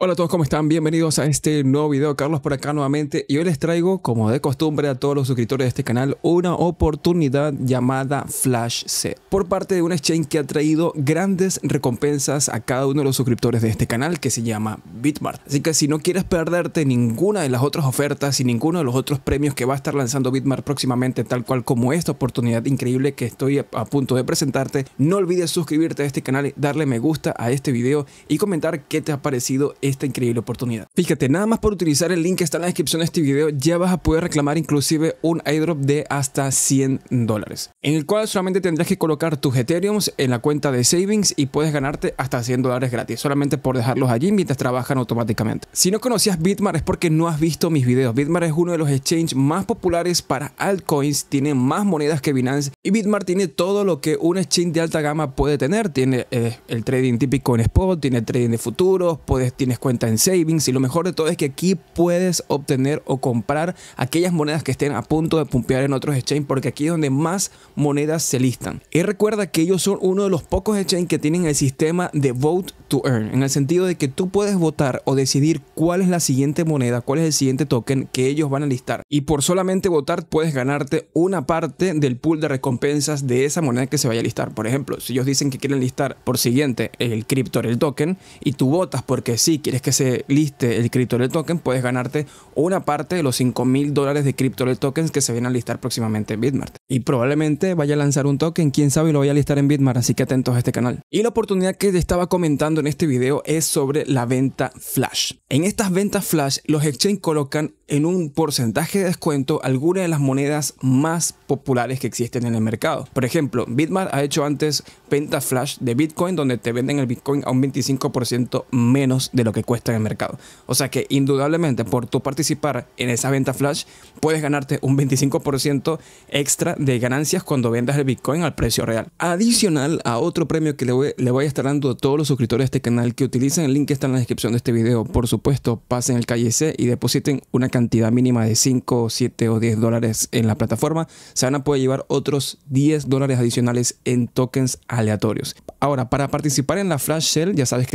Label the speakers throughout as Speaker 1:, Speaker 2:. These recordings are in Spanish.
Speaker 1: Hola a todos, ¿cómo están? Bienvenidos a este nuevo video. Carlos por acá nuevamente. Y hoy les traigo, como de costumbre, a todos los suscriptores de este canal una oportunidad llamada Flash C por parte de un exchange que ha traído grandes recompensas a cada uno de los suscriptores de este canal que se llama Bitmart. Así que si no quieres perderte ninguna de las otras ofertas y ninguno de los otros premios que va a estar lanzando Bitmart próximamente, tal cual como esta oportunidad increíble que estoy a punto de presentarte, no olvides suscribirte a este canal, darle me gusta a este video y comentar qué te ha parecido esta increíble oportunidad. Fíjate, nada más por utilizar el link que está en la descripción de este video, ya vas a poder reclamar inclusive un airdrop de hasta 100 dólares, en el cual solamente tendrás que colocar tus Ethereum en la cuenta de savings y puedes ganarte hasta 100 dólares gratis, solamente por dejarlos allí mientras trabajan automáticamente. Si no conocías Bitmar es porque no has visto mis videos. Bitmar es uno de los exchanges más populares para altcoins, tiene más monedas que Binance y Bitmar tiene todo lo que un exchange de alta gama puede tener. Tiene eh, el trading típico en spot, tiene trading de futuros, puedes, tienes cuenta en savings y lo mejor de todo es que aquí puedes obtener o comprar aquellas monedas que estén a punto de pumpear en otros exchanges porque aquí es donde más monedas se listan. Y recuerda que ellos son uno de los pocos exchange que tienen el sistema de vote to earn en el sentido de que tú puedes votar o decidir cuál es la siguiente moneda, cuál es el siguiente token que ellos van a listar y por solamente votar puedes ganarte una parte del pool de recompensas de esa moneda que se vaya a listar. Por ejemplo, si ellos dicen que quieren listar por siguiente el cripto, el token y tú votas porque sí quieres que se liste el cripto del token, puedes ganarte una parte de los 5 mil dólares de cripto del tokens que se vienen a listar próximamente en Bitmart. Y probablemente vaya a lanzar un token, quién sabe, y lo vaya a listar en Bitmart, así que atentos a este canal. Y la oportunidad que te estaba comentando en este video es sobre la venta flash. En estas ventas flash, los exchange colocan en un porcentaje de descuento algunas de las monedas más populares que existen en el mercado. Por ejemplo, Bitmart ha hecho antes venta flash de Bitcoin donde te venden el Bitcoin a un 25% menos de lo que cuesta en el mercado. O sea que indudablemente por tu participar en esa venta flash puedes ganarte un 25% extra de ganancias cuando vendas el Bitcoin al precio real. Adicional a otro premio que le voy, le voy a estar dando a todos los suscriptores de este canal que utilicen el link que está en la descripción de este video. Por supuesto, pasen el calle C y depositen una cantidad cantidad mínima de 5, 7 o 10 dólares en la plataforma, se van a poder llevar otros 10 dólares adicionales en tokens aleatorios. Ahora, para participar en la Flash Shell, ya sabes que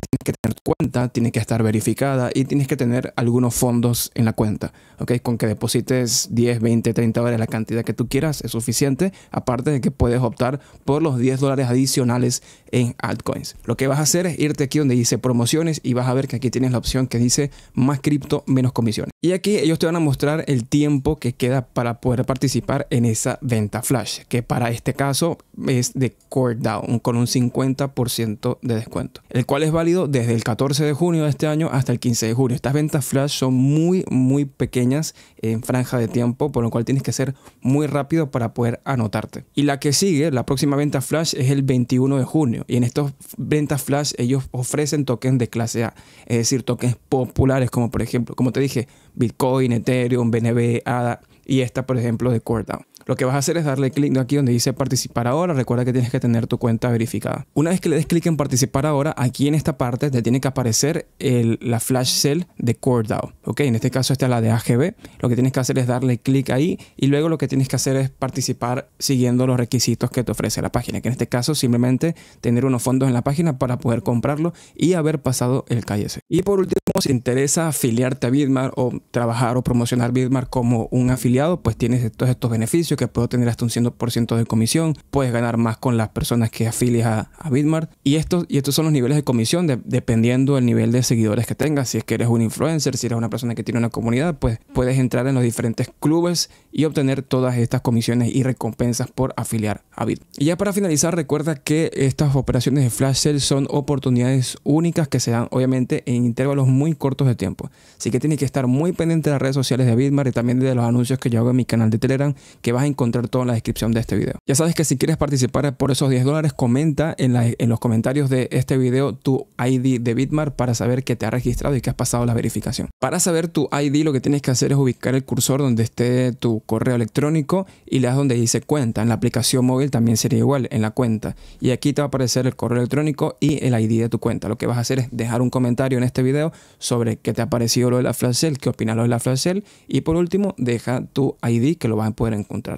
Speaker 1: cuenta tiene que estar verificada y tienes que tener algunos fondos en la cuenta. ¿ok? Con que deposites 10, 20, 30 dólares, la cantidad que tú quieras es suficiente, aparte de que puedes optar por los 10 dólares adicionales en altcoins. Lo que vas a hacer es irte aquí donde dice promociones y vas a ver que aquí tienes la opción que dice más cripto, menos comisiones. Y aquí ellos te van a mostrar el tiempo que queda para poder participar en esa venta flash, que para este caso es de core down con un 50% de descuento, el cual es válido desde el 14 de junio de este año hasta el 15 de junio. Estas ventas flash son muy, muy pequeñas en franja de tiempo, por lo cual tienes que ser muy rápido para poder anotarte. Y la que sigue, la próxima venta flash, es el 21 de junio. Y en estos ventas flash ellos ofrecen tokens de clase A, es decir, tokens populares como por ejemplo, como te dije, Bitcoin, Ethereum, BNB, ADA y esta por ejemplo de CoreDAO. Lo que vas a hacer es darle clic aquí donde dice participar ahora. Recuerda que tienes que tener tu cuenta verificada. Una vez que le des clic en participar ahora, aquí en esta parte te tiene que aparecer la flash sale de CoreDAO. Ok, en este caso esta es la de AGB. Lo que tienes que hacer es darle clic ahí y luego lo que tienes que hacer es participar siguiendo los requisitos que te ofrece la página. Que en este caso simplemente tener unos fondos en la página para poder comprarlo y haber pasado el KS. Y por último, si te interesa afiliarte a Bitmar o trabajar o promocionar Bitmar como un afiliado, pues tienes todos estos beneficios que puedo tener hasta un 100% de comisión, puedes ganar más con las personas que afilias a, Bitmart. Y estos, y estos son los niveles de comisión dependiendo del nivel de seguidores que tengas. Si es que eres un influencer, si eres una persona que tiene una comunidad, pues puedes entrar en los diferentes clubes y obtener todas estas comisiones y recompensas por afiliar a Bit. Y ya para finalizar, recuerda que estas operaciones de flash sale son oportunidades únicas que se dan obviamente en intervalos muy cortos de tiempo. Así que tienes que estar muy pendiente de las redes sociales de Bitmart y también de los anuncios que yo hago en mi canal de Telegram, que vas encontrar todo en la descripción de este video. Ya sabes que si quieres participar por esos 10 dólares, comenta en, los comentarios de este video tu ID de Bitmar para saber que te ha registrado y que has pasado la verificación. Para saber tu ID lo que tienes que hacer es ubicar el cursor donde esté tu correo electrónico y le das donde dice cuenta. En la aplicación móvil también sería igual, en la cuenta. Y aquí te va a aparecer el correo electrónico y el ID de tu cuenta. Lo que vas a hacer es dejar un comentario en este video sobre qué te ha parecido lo de la flash sale, qué opinas lo de la flash y por último deja tu ID que lo vas a poder encontrar